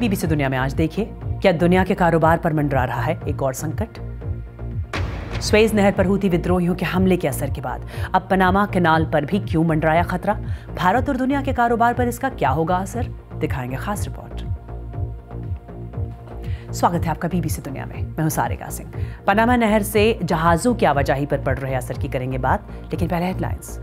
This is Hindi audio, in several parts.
बीबीसी दुनिया में आज देखिए क्या दुनिया के कारोबार पर मंडरा रहा है एक और संकट स्वेज नहर पर हुती विद्रोहियों के हमले के असर के बाद अब पनामा केनाल पर भी क्यों मंडराया खतरा भारत और दुनिया के कारोबार पर इसका क्या होगा असर दिखाएंगे खास रिपोर्ट स्वागत है आपका बीबीसी दुनिया में मैं हूं सारिका सिंह पनामा नहर से जहाजों की आवाजाही पर पड़ रहे असर की करेंगे बात लेकिन पहले हेडलाइंस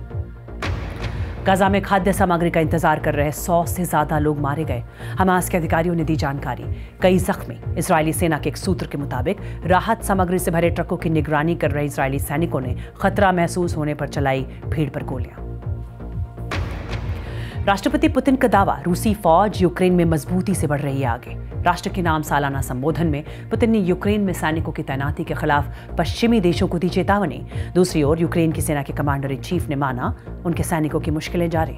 गजा में खाद्य सामग्री का इंतजार कर रहे सौ से ज्यादा लोग मारे गए हमास के अधिकारियों ने दी जानकारी कई जख्मी इसराइली सेना के एक सूत्र के मुताबिक राहत सामग्री से भरे ट्रकों की निगरानी कर रहे इसराइली सैनिकों ने खतरा महसूस होने पर चलाई भीड़ पर गोलियां राष्ट्रपति पुतिन का दावा रूसी फौज यूक्रेन में मजबूती से बढ़ रही है आगे राष्ट्र के नाम सालाना संबोधन में पुतिन ने यूक्रेन में सैनिकों की तैनाती के खिलाफ पश्चिमी देशों को दी चेतावनी दूसरी ओर यूक्रेन की सेना के कमांडर इन चीफ ने माना उनके सैनिकों की मुश्किलें जारी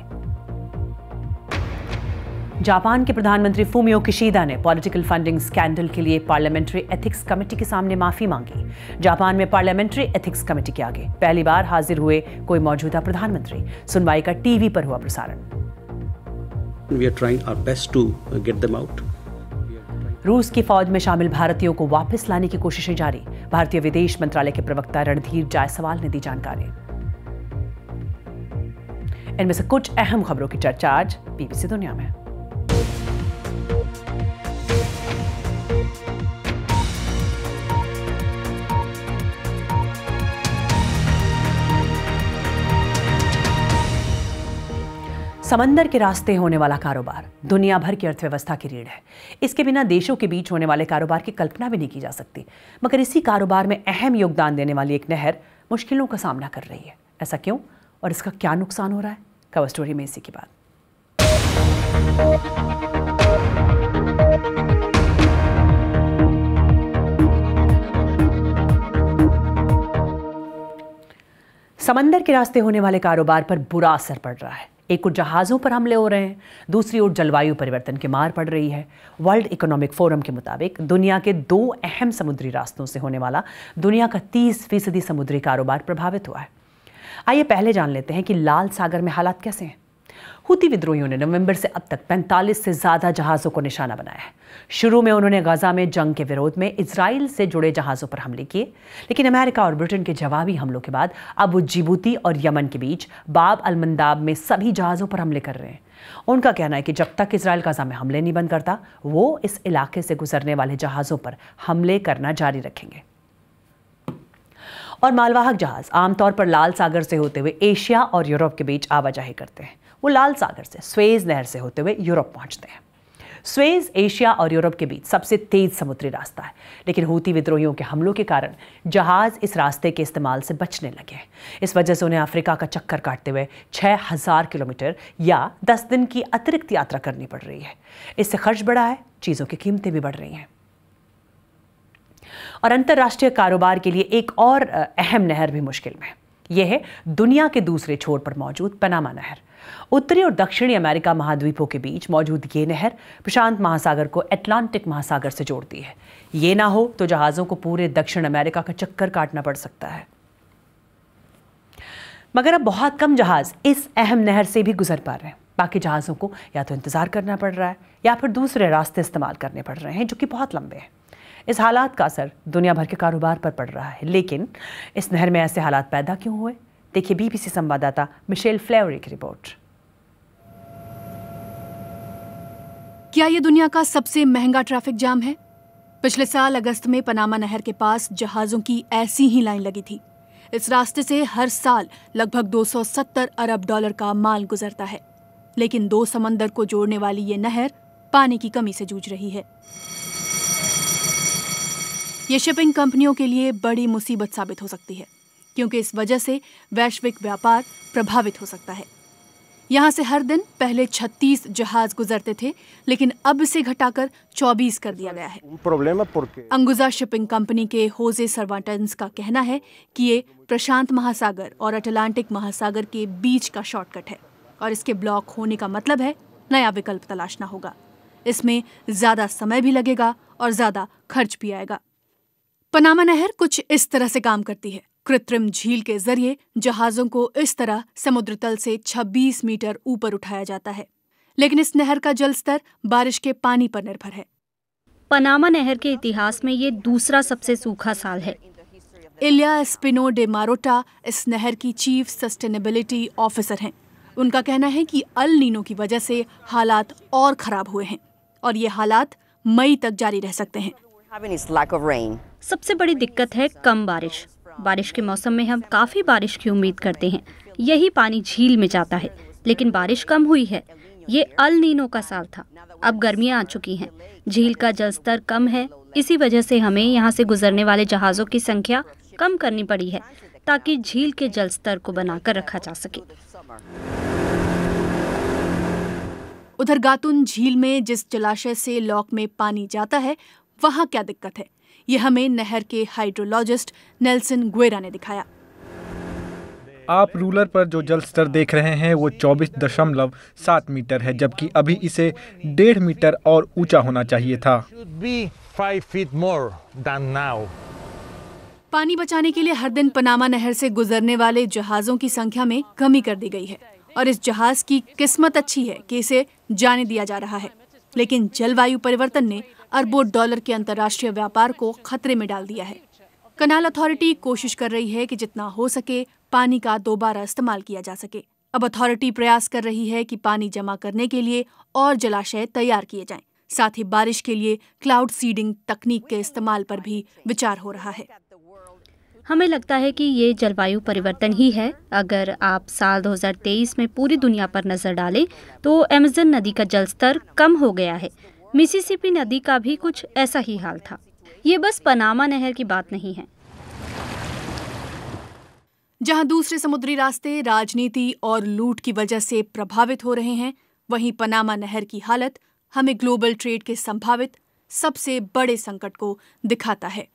जापान के प्रधानमंत्री फूमियो किशिदा ने पॉलिटिकल फंडिंग स्कैंडल के लिए पार्लियामेंट्री एथिक्स कमेटी के सामने माफी मांगी जापान में पार्लियामेंट्री एथिक्स कमेटी के आगे पहली बार हाजिर हुए कोई मौजूदा प्रधानमंत्री सुनवाई का टीवी पर हुआ प्रसारण रूस की फौज में शामिल भारतीयों को वापस लाने की कोशिशें जारी भारतीय विदेश मंत्रालय के प्रवक्ता रणधीर जायसवाल ने दी जानकारी इनमें से कुछ अहम खबरों की चर्चा आज बीबीसी दुनिया में समंदर के रास्ते होने वाला कारोबार दुनिया भर की अर्थव्यवस्था की रीढ़ है इसके बिना देशों के बीच होने वाले कारोबार की कल्पना भी नहीं की जा सकती मगर इसी कारोबार में अहम योगदान देने वाली एक नहर मुश्किलों का सामना कर रही है ऐसा क्यों और इसका क्या नुकसान हो रहा है कवर स्टोरी में इसी की बात समंदर के रास्ते होने वाले कारोबार पर बुरा असर पड़ रहा है एक ओर जहाज़ों पर हमले हो रहे हैं दूसरी ओर जलवायु परिवर्तन की मार पड़ रही है वर्ल्ड इकोनॉमिक फोरम के मुताबिक दुनिया के दो अहम समुद्री रास्तों से होने वाला दुनिया का तीस फीसदी समुद्री कारोबार प्रभावित हुआ है आइए पहले जान लेते हैं कि लाल सागर में हालात कैसे हैं हुती विद्रोहियों ने नवंबर से अब तक 45 से ज़्यादा जहाज़ों को निशाना बनाया है शुरू में उन्होंने गाज़ा में जंग के विरोध में इसराइल से जुड़े जहाज़ों पर हमले किए लेकिन अमेरिका और ब्रिटेन के जवाबी हमलों के बाद अब वो जिबूती और यमन के बीच बाब अलमंदाब में सभी जहाज़ों पर हमले कर रहे हैं उनका कहना है कि जब तक इसराइल गाज़ा में हमले नहीं बंद करता वो इस इलाके से गुजरने वाले जहाज़ों पर हमले करना जारी रखेंगे और मालवाहक जहाज आमतौर पर लाल सागर से होते हुए एशिया और यूरोप के बीच आवाजाही करते हैं वो लाल सागर से स्वेज नहर से होते हुए यूरोप पहुंचते हैं स्वेज एशिया और यूरोप के बीच सबसे तेज समुद्री रास्ता है लेकिन हूती विद्रोहियों के हमलों के कारण जहाज इस रास्ते के इस्तेमाल से बचने लगे इस वजह से उन्हें अफ्रीका का चक्कर काटते हुए 6000 किलोमीटर या 10 दिन की अतिरिक्त यात्रा करनी पड़ रही है इससे खर्च बढ़ा है चीज़ों की कीमतें भी बढ़ रही हैं और अंतर्राष्ट्रीय कारोबार के लिए एक और अहम नहर भी मुश्किल में है यह है दुनिया के दूसरे छोर पर मौजूद पनामा नहर उत्तरी और दक्षिणी अमेरिका महाद्वीपों के बीच मौजूद ये नहर प्रशांत महासागर को अटलांटिक महासागर से जोड़ती है ये ना हो तो जहाज़ों को पूरे दक्षिण अमेरिका का चक्कर काटना पड़ सकता है मगर अब बहुत कम जहाज़ इस अहम नहर से भी गुजर पा रहे हैं बाकी जहाज़ों को या तो इंतज़ार करना पड़ रहा है या फिर दूसरे रास्ते इस्तेमाल करने पड़ रहे हैं जो कि बहुत लंबे हैं इस हालात का असर दुनिया भर के कारोबार पर पड़ रहा है लेकिन इस नहर में ऐसे हालात पैदा क्यों हुए देखिए बीबीसी संवाददाता मिशेल फ्लेवरी की रिपोर्ट क्या ये दुनिया का सबसे महंगा ट्रैफिक जाम है पिछले साल अगस्त में पनामा नहर के पास जहाजों की ऐसी ही लाइन लगी थी इस रास्ते से हर साल लगभग 270 अरब डॉलर का माल गुजरता है लेकिन दो समंदर को जोड़ने वाली ये नहर पानी की कमी से जूझ रही है ये शिपिंग कंपनियों के लिए बड़ी मुसीबत साबित हो सकती है क्योंकि इस वजह से वैश्विक व्यापार प्रभावित हो सकता है यहाँ से हर दिन पहले 36 जहाज गुजरते थे लेकिन अब इसे घटाकर 24 कर दिया गया है अंगुजा शिपिंग कंपनी के होजे सर्वाटन्स का कहना है कि ये प्रशांत महासागर और अटलांटिक महासागर के बीच का शॉर्टकट है और इसके ब्लॉक होने का मतलब है नया विकल्प तलाशना होगा इसमें ज़्यादा समय भी लगेगा और ज़्यादा खर्च भी आएगा पनामा नहर कुछ इस तरह से काम करती है कृत्रिम झील के जरिए जहाजों को इस तरह समुद्र तल से 26 मीटर ऊपर उठाया जाता है लेकिन इस नहर का जल स्तर बारिश के पानी पर निर्भर है पनामा नहर के इतिहास में ये दूसरा सबसे सूखा साल है इलिया स्पिनो डे मारोटा इस नहर की चीफ सस्टेनेबिलिटी ऑफिसर हैं उनका कहना है कि अल नीनो की वजह से हालात और खराब हुए हैं और ये हालात मई तक जारी रह सकते हैं सबसे बड़ी दिक्कत है कम बारिश बारिश के मौसम में हम काफ़ी बारिश की उम्मीद करते हैं यही पानी झील में जाता है लेकिन बारिश कम हुई है ये अल नीनो का साल था अब गर्मियां आ चुकी हैं झील का जलस्तर कम है इसी वजह से हमें यहाँ से गुजरने वाले जहाज़ों की संख्या कम करनी पड़ी है ताकि झील के जल स्तर को बनाकर रखा जा सके उधर गातुन झील में जिस जलाशय से लॉक में पानी जाता है वहाँ क्या दिक्कत है ये हमें नहर के हाइड्रोलॉजिस्ट नेल्सन ग्वेरा ने दिखाया आप रूलर पर जो जल स्तर देख रहे हैं वो चौबीस दशमलव सात मीटर है जबकि अभी इसे डेढ़ मीटर और ऊंचा होना चाहिए था पानी बचाने के लिए हर दिन पनामा नहर से गुजरने वाले जहाजों की संख्या में कमी कर दी गई है और इस जहाज की किस्मत अच्छी है कि इसे जाने दिया जा रहा है लेकिन जलवायु परिवर्तन ने अरबों डॉलर के अंतर्राष्ट्रीय व्यापार को खतरे में डाल दिया है कनाल अथॉरिटी कोशिश कर रही है कि जितना हो सके पानी का दोबारा इस्तेमाल किया जा सके अब अथॉरिटी प्रयास कर रही है कि पानी जमा करने के लिए और जलाशय तैयार किए जाएं। साथ ही बारिश के लिए क्लाउड सीडिंग तकनीक के इस्तेमाल पर भी विचार हो रहा है हमें लगता है कि ये जलवायु परिवर्तन ही है अगर आप साल 2023 में पूरी दुनिया पर नज़र डालें तो अमेजन नदी का जलस्तर कम हो गया है मिसिसिपी नदी का भी कुछ ऐसा ही हाल था ये बस पनामा नहर की बात नहीं है जहां दूसरे समुद्री रास्ते राजनीति और लूट की वजह से प्रभावित हो रहे हैं वहीं पनामा नहर की हालत हमें ग्लोबल ट्रेड के संभावित सबसे बड़े संकट को दिखाता है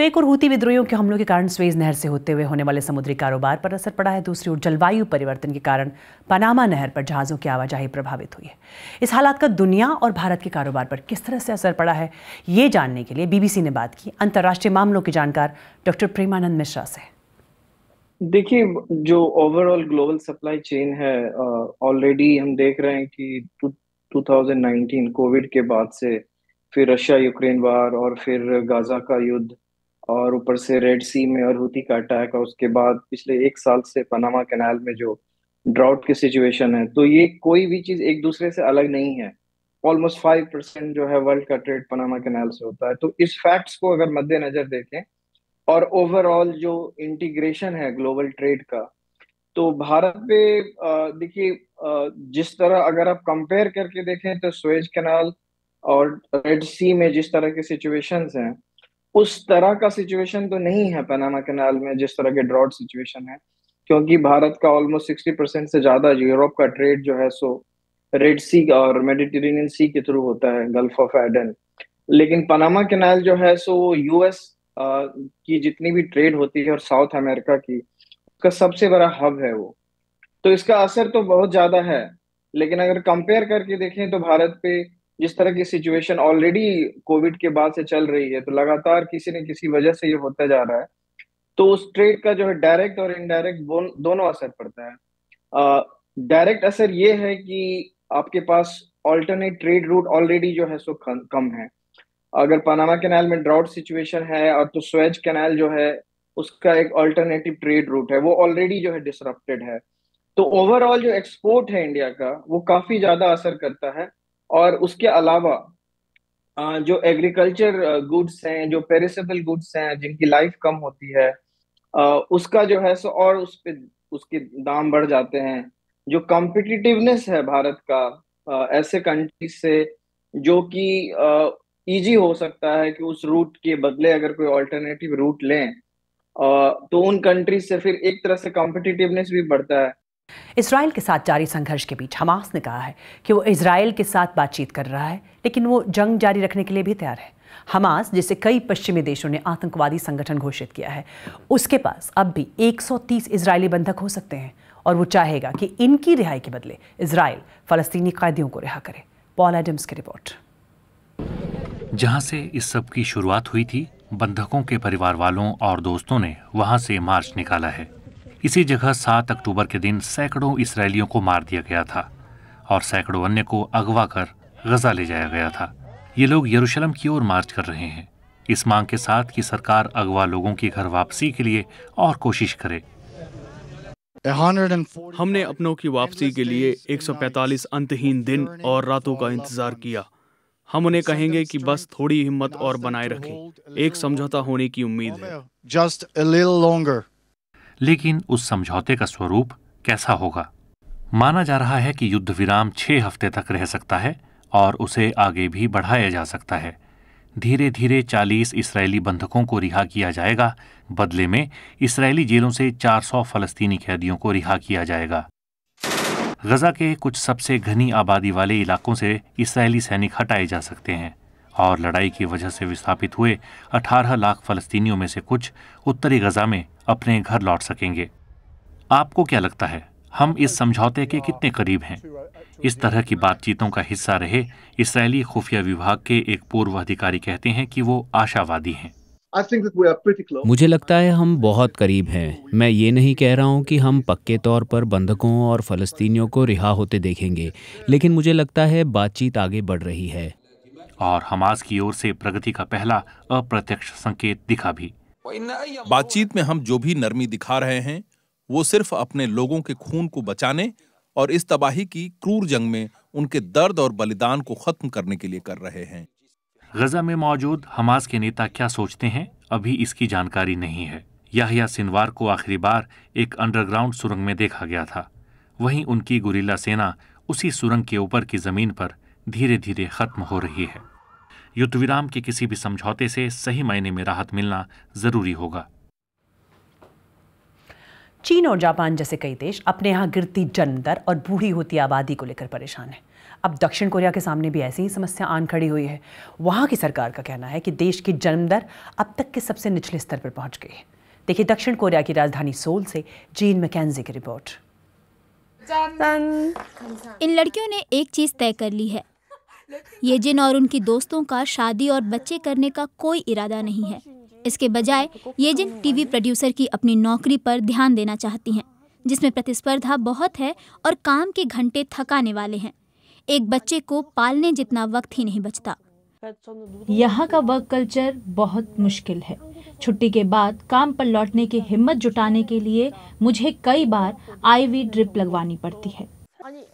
तो एक और हूती विद्रोहियों के हमलों के कारण स्वेज नहर से होते हुए होने वाले समुद्री कारोबार पर असर पड़ा है दूसरी ओर जलवायु परिवर्तन के कारण पनामा नहर पर जहाज़ों की आवाजाही प्रभावित हुई है इस हालात का दुनिया और भारत के कारोबार पर किस तरह से असर पड़ा है ये जानने के लिए बीबीसी ने बात की अंतर्राष्ट्रीय मामलों के जानकार डॉक्टर प्रेमानंद मिश्रा से देखिए जो ओवरऑल ग्लोबल सप्लाई चेन है ऑलरेडी हम देख रहे हैं कि 2019 कोविड के बाद से फिर रशिया यूक्रेन वार और फिर गाजा का युद्ध और ऊपर से रेड सी में और हुती का अटैक और उसके बाद पिछले एक साल से पनामा कैनाल में जो ड्राउट की सिचुएशन है तो ये कोई भी चीज़ एक दूसरे से अलग नहीं है ऑलमोस्ट फाइव परसेंट जो है वर्ल्ड का ट्रेड पनामा कैनाल से होता है तो इस फैक्ट्स को अगर मद्देनजर देखें और ओवरऑल जो इंटीग्रेशन है ग्लोबल ट्रेड का तो भारत पे देखिए जिस तरह अगर आप कंपेयर करके देखें तो स्वेज कैनाल और रेड सी में जिस तरह के सिचुएशंस हैं उस तरह का सिचुएशन तो नहीं है पनामा कैनाल में जिस तरह के ड्रॉट सिचुएशन है क्योंकि भारत का ऑलमोस्ट सिक्सटी परसेंट से ज्यादा यूरोप का ट्रेड जो है सो रेड सी और मेडिटेरेनियन सी के थ्रू होता है गल्फ ऑफ एडन लेकिन पनामा कैनाल जो है सो यूएस की जितनी भी ट्रेड होती है और साउथ अमेरिका की उसका सबसे बड़ा हब है वो तो इसका असर तो बहुत ज्यादा है लेकिन अगर कंपेयर करके देखें तो भारत पे जिस तरह की सिचुएशन ऑलरेडी कोविड के बाद से चल रही है तो लगातार किसी न किसी वजह से ये होता जा रहा है तो उस ट्रेड का जो है डायरेक्ट और इनडायरेक्ट दोनों असर पड़ता है डायरेक्ट असर ये है कि आपके पास ऑल्टरनेट ट्रेड रूट ऑलरेडी जो है सो कम है अगर पनामा कैनाल में ड्राउट सिचुएशन है और तो स्वेज कैनाल जो है उसका एक ऑल्टरनेटिव ट्रेड रूट है वो ऑलरेडी जो है डिसरप्टेड है तो ओवरऑल जो एक्सपोर्ट है इंडिया का वो काफी ज्यादा असर करता है और उसके अलावा जो एग्रीकल्चर गुड्स हैं जो पेरिसेबल गुड्स हैं जिनकी लाइफ कम होती है उसका जो है सो और उस पर उसके दाम बढ़ जाते हैं जो कॉम्पिटिटिवनेस है भारत का ऐसे कंट्रीज से जो कि इजी हो सकता है कि उस रूट के बदले अगर कोई ऑल्टरनेटिव रूट लें तो उन कंट्रीज से फिर एक तरह से कॉम्पिटिटिवनेस भी बढ़ता है इसराइल के साथ जारी संघर्ष के बीच हमास ने कहा है कि वो इसराइल के साथ बातचीत कर रहा है लेकिन वो जंग जारी रखने के लिए भी तैयार है हमास जिसे कई पश्चिमी देशों ने आतंकवादी संगठन घोषित किया है उसके पास अब भी 130 इजरायली बंधक हो सकते हैं और वो चाहेगा कि इनकी रिहाई के बदले इसराइल फलस्तीनी कैदियों को रिहा करे पॉल एडम्स की रिपोर्ट जहां से इस सब की शुरुआत हुई थी बंधकों के परिवार वालों और दोस्तों ने वहां से मार्च निकाला है इसी जगह 7 अक्टूबर के दिन सैकड़ों इसराइलियों को मार दिया गया था और सैकड़ों अन्य को अगवा कर गजा ले जाया गया था ये लोग यरूशलम की ओर मार्च कर रहे हैं इस मांग के साथ कि सरकार अगवा लोगों की घर वापसी के लिए और कोशिश करे हमने अपनों की वापसी के लिए 145 अंतहीन दिन और रातों का इंतजार किया हम उन्हें कहेंगे कि बस थोड़ी हिम्मत और बनाए रखें एक समझौता होने की उम्मीद है लेकिन उस समझौते का स्वरूप कैसा होगा माना जा रहा है कि युद्ध विराम छह हफ्ते तक रह सकता है और उसे आगे भी बढ़ाया जा सकता है धीरे धीरे 40 इसराइली बंधकों को रिहा किया जाएगा बदले में इसराइली जेलों से 400 फलस्तीनी कैदियों को रिहा किया जाएगा गजा के कुछ सबसे घनी आबादी वाले इलाकों से इसराइली सैनिक हटाए जा सकते हैं और लड़ाई की वजह से विस्थापित हुए 18 लाख फलस्तीनियों में से कुछ उत्तरी गजा में अपने घर लौट सकेंगे आपको क्या लगता है हम इस समझौते के कितने करीब हैं इस तरह की बातचीतों का हिस्सा रहे इसराइली खुफिया विभाग के एक पूर्व अधिकारी कहते हैं कि वो आशावादी हैं मुझे लगता है हम बहुत करीब हैं मैं ये नहीं कह रहा हूँ कि हम पक्के तौर पर बंधकों और फलस्तीनियों को रिहा होते देखेंगे लेकिन मुझे लगता है बातचीत आगे बढ़ रही है और हमास की ओर से प्रगति का पहला अप्रत्यक्ष संकेत दिखा भी बातचीत में हम जो भी नरमी दिखा रहे हैं वो सिर्फ अपने लोगों के खून को बचाने और इस तबाही की क्रूर जंग में उनके दर्द और बलिदान को खत्म करने के लिए कर रहे हैं गजा में मौजूद हमास के नेता क्या सोचते हैं अभी इसकी जानकारी नहीं है याहिया सिनवार को आखिरी बार एक अंडरग्राउंड सुरंग में देखा गया था वहीं उनकी गुरीला सेना उसी सुरंग के ऊपर की जमीन पर धीरे धीरे खत्म हो रही है युद्ध विराम के किसी भी समझौते से सही मायने में राहत मिलना जरूरी होगा चीन और जापान जैसे कई देश अपने यहाँ गिरती जन्म दर और बूढ़ी होती आबादी को लेकर परेशान है अब दक्षिण कोरिया के सामने भी ऐसी ही समस्या आन खड़ी हुई है वहाँ की सरकार का कहना है कि देश की जन्म दर अब तक के सबसे निचले स्तर पर पहुँच गई है देखिए दक्षिण कोरिया की राजधानी सोल से जीन मैकेजी की रिपोर्ट इन लड़कियों ने एक चीज तय कर ली है ये जिन और उनकी दोस्तों का शादी और बच्चे करने का कोई इरादा नहीं है इसके बजाय ये जिन टीवी प्रोड्यूसर की अपनी नौकरी पर ध्यान देना चाहती हैं जिसमें प्रतिस्पर्धा बहुत है और काम के घंटे थकाने वाले हैं एक बच्चे को पालने जितना वक्त ही नहीं बचता यहाँ का वर्क कल्चर बहुत मुश्किल है छुट्टी के बाद काम पर लौटने की हिम्मत जुटाने के लिए मुझे कई बार आईवी ड्रिप लगवानी पड़ती है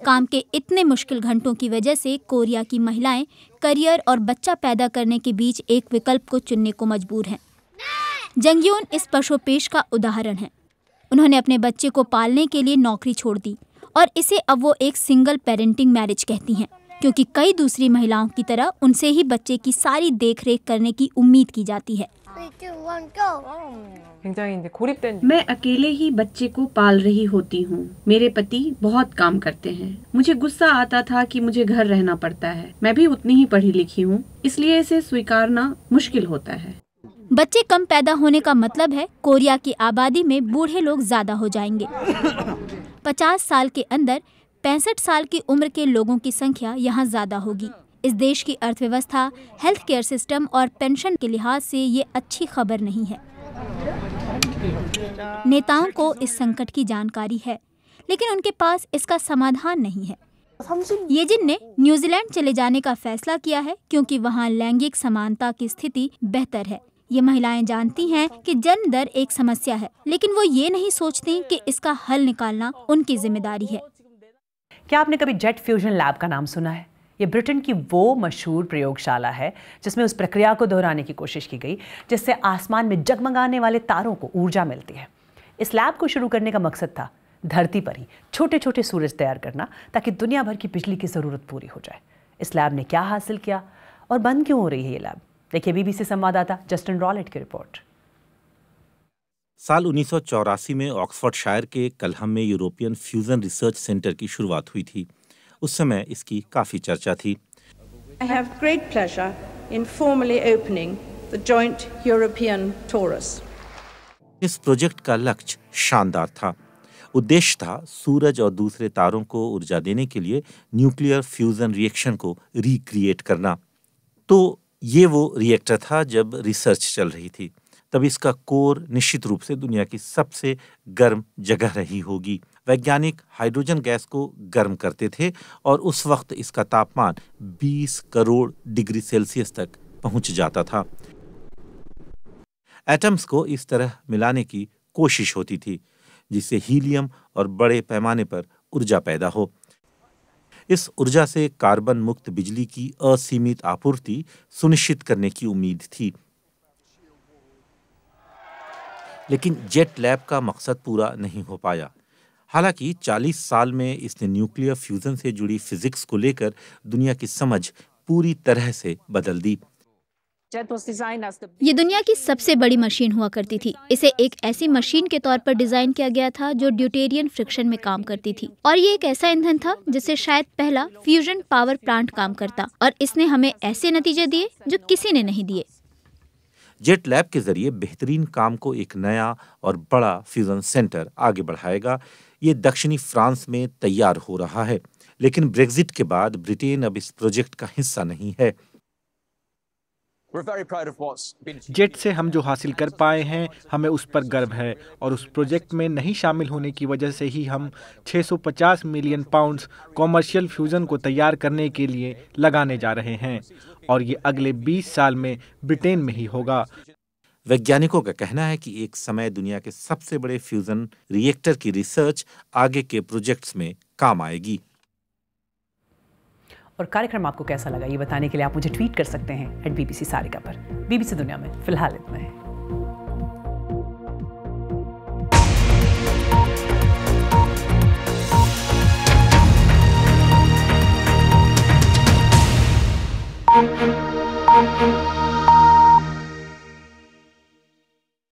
काम के इतने मुश्किल घंटों की वजह से कोरिया की महिलाएं करियर और बच्चा पैदा करने के बीच एक विकल्प को चुनने को मजबूर हैं जंगयून इस पशुपेश का उदाहरण है उन्होंने अपने बच्चे को पालने के लिए नौकरी छोड़ दी और इसे अब वो एक सिंगल पेरेंटिंग मैरिज कहती हैं क्योंकि कई दूसरी महिलाओं की तरह उनसे ही बच्चे की सारी देख रेख करने की उम्मीद की जाती है मैं अकेले ही बच्चे को पाल रही होती हूँ मेरे पति बहुत काम करते हैं मुझे गुस्सा आता था कि मुझे घर रहना पड़ता है मैं भी उतनी ही पढ़ी लिखी हूँ इसलिए इसे स्वीकारना मुश्किल होता है बच्चे कम पैदा होने का मतलब है कोरिया की आबादी में बूढ़े लोग ज्यादा हो जाएंगे पचास साल के अंदर पैंसठ साल की उम्र के लोगों की संख्या यहाँ ज़्यादा होगी इस देश की अर्थव्यवस्था हेल्थ केयर सिस्टम और पेंशन के लिहाज से ये अच्छी खबर नहीं है नेताओं को इस संकट की जानकारी है लेकिन उनके पास इसका समाधान नहीं है ये जिन ने न्यूजीलैंड चले जाने का फैसला किया है क्योंकि वहाँ लैंगिक समानता की स्थिति बेहतर है ये महिलाएं जानती हैं कि जन्म दर एक समस्या है लेकिन वो ये नहीं सोचती कि इसका हल निकालना उनकी जिम्मेदारी है क्या आपने कभी जेट फ्यूजन लैब का नाम सुना है ये ब्रिटेन की वो मशहूर प्रयोगशाला है जिसमें उस प्रक्रिया को दोहराने की कोशिश की गई जिससे आसमान में जगमगाने वाले तारों को ऊर्जा मिलती है इस लैब को शुरू करने का मकसद था धरती पर ही छोटे छोटे सूरज तैयार करना ताकि दुनिया भर की बिजली की ज़रूरत पूरी हो जाए इस लैब ने क्या हासिल किया और बंद क्यों हो रही है ये लैब देखिए बीबीसी संवाददाता जस्टिन रॉलेट की रिपोर्ट साल उन्नीस में शायर के कलहम में यूरोपियन फ्यूजन रिसर्च सेंटर की शुरुआत हुई थी उस समय इसकी काफ़ी चर्चा थी I have great pleasure in formally opening the Joint European Torus इस प्रोजेक्ट का लक्ष्य शानदार था उद्देश्य था सूरज और दूसरे तारों को ऊर्जा देने के लिए न्यूक्लियर फ्यूजन रिएक्शन को रिक्रिएट करना तो ये वो रिएक्टर था जब रिसर्च चल रही थी तब इसका कोर निश्चित रूप से दुनिया की सबसे गर्म जगह रही होगी वैज्ञानिक हाइड्रोजन गैस को गर्म करते थे और उस वक्त इसका तापमान 20 करोड़ डिग्री सेल्सियस तक पहुंच जाता था एटम्स को इस तरह मिलाने की कोशिश होती थी जिससे हीलियम और बड़े पैमाने पर ऊर्जा पैदा हो इस ऊर्जा से कार्बन मुक्त बिजली की असीमित आपूर्ति सुनिश्चित करने की उम्मीद थी लेकिन जेट लैब का मकसद पूरा नहीं हो पाया हालांकि 40 साल में इसने न्यूक्लियर फ्यूज़न से जुड़ी फिज़िक्स को लेकर दुनिया की समझ पूरी तरह से बदल दी ये दुनिया की सबसे बड़ी मशीन हुआ करती थी इसे एक ऐसी मशीन के तौर पर डिजाइन किया गया था जो ड्यूटेरियन फ्रिक्शन में काम करती थी और ये एक ऐसा ईंधन था जिससे शायद पहला फ्यूजन पावर प्लांट काम करता और इसने हमें ऐसे नतीजे दिए जो किसी ने नहीं दिए जेट लैब के जरिए बेहतरीन काम को एक नया और बड़ा फ्यूज़न सेंटर आगे बढ़ाएगा ये दक्षिणी फ्रांस में तैयार हो रहा है लेकिन ब्रेग्जिट के बाद ब्रिटेन अब इस प्रोजेक्ट का हिस्सा नहीं है जेट से हम जो हासिल कर पाए हैं हमें उस पर गर्व है और उस प्रोजेक्ट में नहीं शामिल होने की वजह से ही हम 650 मिलियन पाउंड्स कॉमर्शियल फ्यूजन को तैयार करने के लिए लगाने जा रहे हैं और ये अगले 20 साल में ब्रिटेन में ही होगा वैज्ञानिकों का कहना है कि एक समय दुनिया के सबसे बड़े फ्यूजन रिएक्टर की रिसर्च आगे के प्रोजेक्ट्स में काम आएगी और कार्यक्रम आपको कैसा लगा ये बताने के लिए आप मुझे ट्वीट कर सकते हैं एट बीबीसी सारिका पर बीबीसी दुनिया में फिलहाल इतना है Thank you.